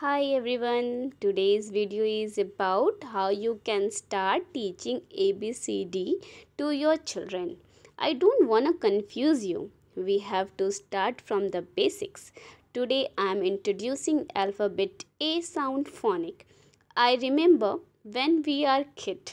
hi everyone today's video is about how you can start teaching abcd to your children i don't want to confuse you we have to start from the basics today i am introducing alphabet a sound phonic i remember when we are kid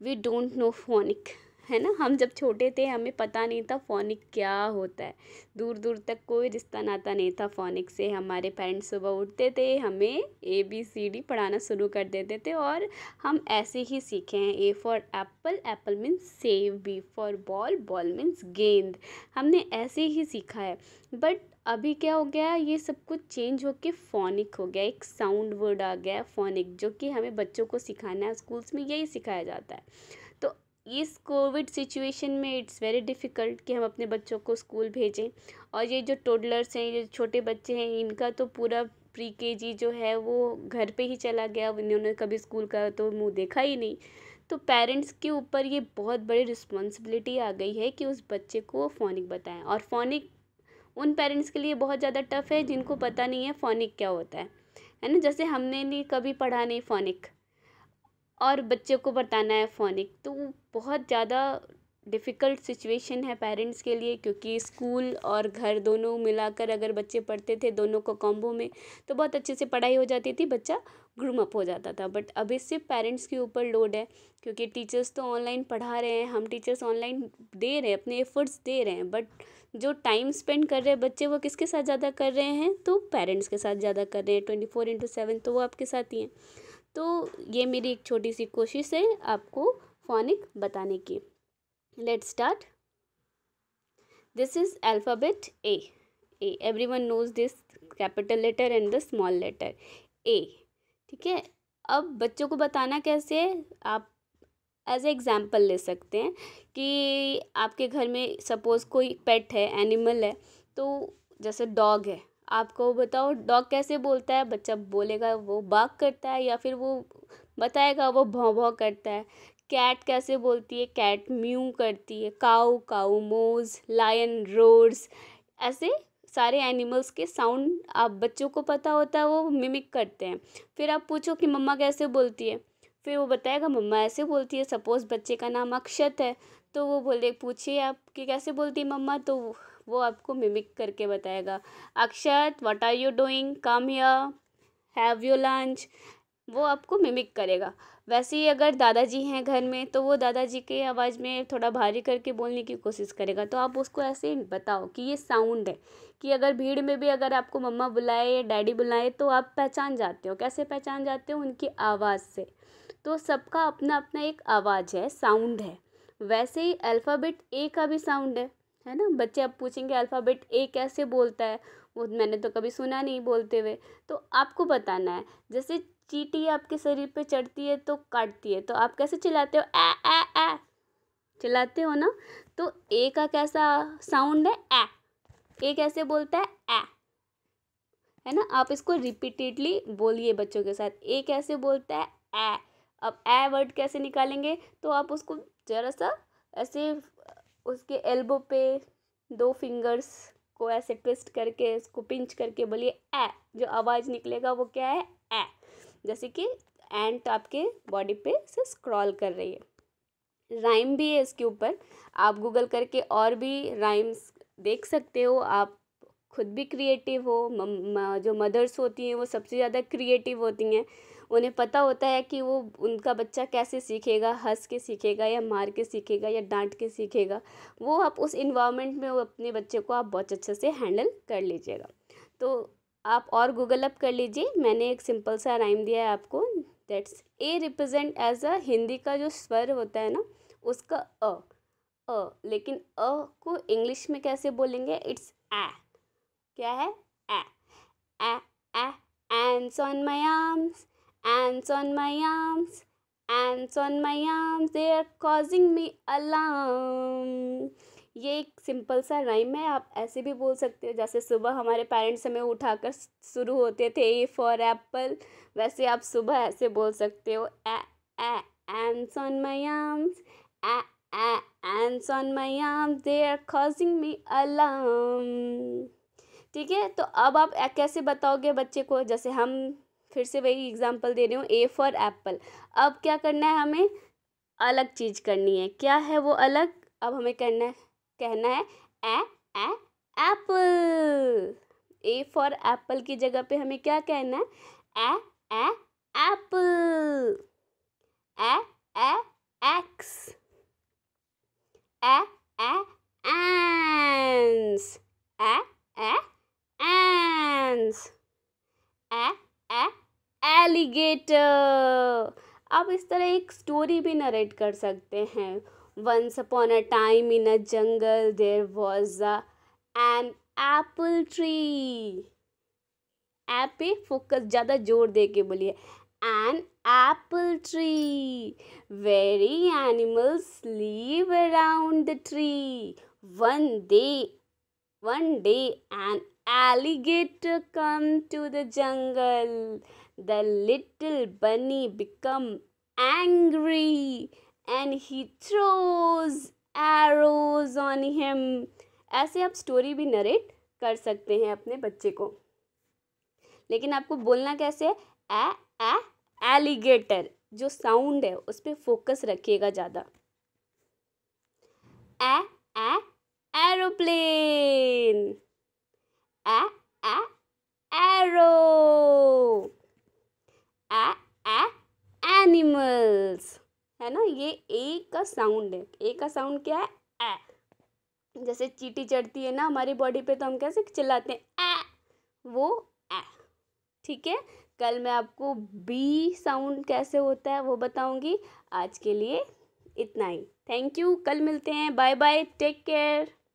we don't know phonic है ना हम जब छोटे थे हमें पता नहीं था फ़ोनिक क्या होता है दूर दूर तक कोई रिश्ता नाता नहीं था फ़ोनिक से हमारे पेरेंट्स सुबह उठते थे हमें ए बी सी डी पढ़ाना शुरू कर देते थे और हम ऐसे ही सीखे हैं A for apple apple means सेव B for ball ball means गेंद हमने ऐसे ही सीखा है बट अभी क्या हो गया ये सब कुछ चेंज हो के फोनिक हो गया एक साउंड वर्ड आ गया फोनिक जो कि हमें बच्चों को सिखाना है स्कूल्स में यही सिखाया जाता है तो इस कोविड सिचुएशन में इट्स वेरी डिफ़िकल्ट कि हम अपने बच्चों को स्कूल भेजें और ये जो टोडलर्स हैं ये छोटे बच्चे हैं इनका तो पूरा प्री के जी जो है वो घर पे ही चला गया इन्होंने कभी स्कूल का तो मुंह देखा ही नहीं तो पेरेंट्स के ऊपर ये बहुत बड़ी रिस्पॉन्सिबिलिटी आ गई है कि उस बच्चे को फोनिक बताएं और फोनिक उन पेरेंट्स के लिए बहुत ज़्यादा टफ है जिनको पता नहीं है फोनिक क्या होता है है ना जैसे हमने नहीं कभी पढ़ा नहीं फोनिक और बच्चे को बताना है फ़ोनिक तो बहुत ज़्यादा डिफ़िकल्ट सिचुएशन है पेरेंट्स के लिए क्योंकि स्कूल और घर दोनों मिलाकर अगर बच्चे पढ़ते थे दोनों को कॉम्बो में तो बहुत अच्छे से पढ़ाई हो जाती थी बच्चा ग्रूम अप हो जाता था बट अभी सिर्फ पेरेंट्स के ऊपर लोड है क्योंकि टीचर्स तो ऑनलाइन पढ़ा रहे हैं हम टीचर्स ऑनलाइन दे रहे हैं अपने एफर्ट्स दे रहे हैं बट जो टाइम स्पेंड कर रहे हैं बच्चे वो किसके साथ ज़्यादा कर रहे हैं तो पेरेंट्स के साथ ज़्यादा कर रहे हैं ट्वेंटी फोर इंटू सेवन तो वो आपके साथ ही हैं तो ये मेरी एक छोटी सी कोशिश है आपको फोनिक बताने की let start this is alphabet A A every one knows this capital letter and the small letter A ठीक है अब बच्चों को बताना कैसे है आप एज ए एग्ज़ाम्पल ले सकते हैं कि आपके घर में सपोज़ कोई पेट है एनिमल है तो जैसे डॉग है आपको बताओ डॉग कैसे बोलता है बच्चा बोलेगा वो बाग करता है या फिर वो बताएगा वो भौ भौ करता है कैट कैसे बोलती है कैट म्यू करती है cow cow moos lion roars ऐसे सारे एनिमल्स के साउंड आप बच्चों को पता होता है वो मिमिक करते हैं फिर आप पूछो कि मम्मा कैसे बोलती है फिर वो बताएगा मम्मा ऐसे बोलती है सपोज़ बच्चे का नाम अक्षत है तो वो बोले पूछिए आप कि कैसे बोलती है मम्मा तो वो आपको मिमिक करके बताएगा Akshat what are you doing come here have you lunch वो आपको मिमिक करेगा वैसे ही अगर दादाजी हैं घर में तो वो दादाजी के आवाज़ में थोड़ा भारी करके बोलने की कोशिश करेगा तो आप उसको ऐसे बताओ कि ये साउंड है कि अगर भीड़ में भी अगर आपको मम्मा बुलाए डैडी बुलाए तो आप पहचान जाते हो कैसे पहचान जाते हो उनकी आवाज़ से तो सबका अपना अपना एक आवाज़ है साउंड है वैसे ही अल्फ़ाबेट ए का भी साउंड है है ना बच्चे अब पूछेंगे अल्फ़ाबेट ए कैसे बोलता है वो मैंने तो कभी सुना नहीं बोलते हुए तो आपको बताना है जैसे चीटी आपके शरीर पे चढ़ती है तो काटती है तो आप कैसे चिल्लाते हो ए ए ए चिल्लाते हो ना तो ए का कैसा साउंड है ए ए कैसे बोलता है ए है ना आप इसको रिपीटेडली बोलिए बच्चों के साथ ए कैसे बोलता है ए अब ए वर्ड कैसे निकालेंगे तो आप उसको ज़रा सा ऐसे उसके एल्बो पे दो फिंगर्स को ऐसे ट्विस्ट करके उसको पिंच करके बोलिए ए जो आवाज़ निकलेगा वो क्या है ए जैसे कि एंट आपके बॉडी पे से स्क्रॉल कर रही है राइम भी है इसके ऊपर आप गूगल करके और भी राइम्स देख सकते हो आप खुद भी क्रिएटिव हो जो मदर्स होती हैं वो सबसे ज़्यादा क्रिएटिव होती हैं उन्हें पता होता है कि वो उनका बच्चा कैसे सीखेगा हंस के सीखेगा या मार के सीखेगा या डांट के सीखेगा वो आप उस इन्वामेंट में वो अपने बच्चे को आप बहुत अच्छे से हैंडल कर लीजिएगा तो आप और गूगल अप कर लीजिए मैंने एक सिंपल सा राइम दिया है आपको that's A represent as a Hindi का जो स्वर होता है ना उसका अ अ लेकिन अ को इंग्लिश में कैसे बोलेंगे इट्स ए क्या है A A A ants on my arms Ants on my arms, ants on my arms, they are causing me alarm. ये एक सिंपल सा राइम है आप ऐसे भी बोल सकते हो जैसे सुबह हमारे पेरेंट्स हमें उठाकर शुरू होते थे ए फॉर एप्पल वैसे आप सुबह ऐसे बोल सकते हो A ants on my arms ants on my arms they are causing me alarm ठीक है तो अब आप कैसे बताओगे बच्चे को जैसे हम फिर से वही एग्ज़ाम्पल दे रही हूँ ए फॉर एप्पल अब क्या करना है हमें अलग चीज़ करनी है क्या है वो अलग अब हमें करना है कहना है A A apple A for apple की जगह पे हमें क्या कहना है A A apple A A X A A it uh, आप इस तरह एक स्टोरी भी नरेट कर सकते हैं once upon a time in a jungle there was a an apple tree ऐपे फोकस ज़्यादा जोर दे के बोलिए an apple tree very animals live around the tree one day one day an alligator come to the jungle The little bunny become angry and he throws arrows on him. ऐसे आप story भी narrate कर सकते हैं अपने बच्चे को लेकिन आपको बोलना कैसे है ए एलिगेटर जो साउंड है उस पर फोकस रखिएगा ज़्यादा ए एरोप्लेन ए एरो है ना ये ए का साउंड है ए का साउंड क्या है ए जैसे चीटी चढ़ती है ना हमारी बॉडी पे तो हम कैसे चिल्लाते हैं ए वो ए ठीक है कल मैं आपको बी साउंड कैसे होता है वो बताऊंगी आज के लिए इतना ही थैंक यू कल मिलते हैं बाय बाय टेक केयर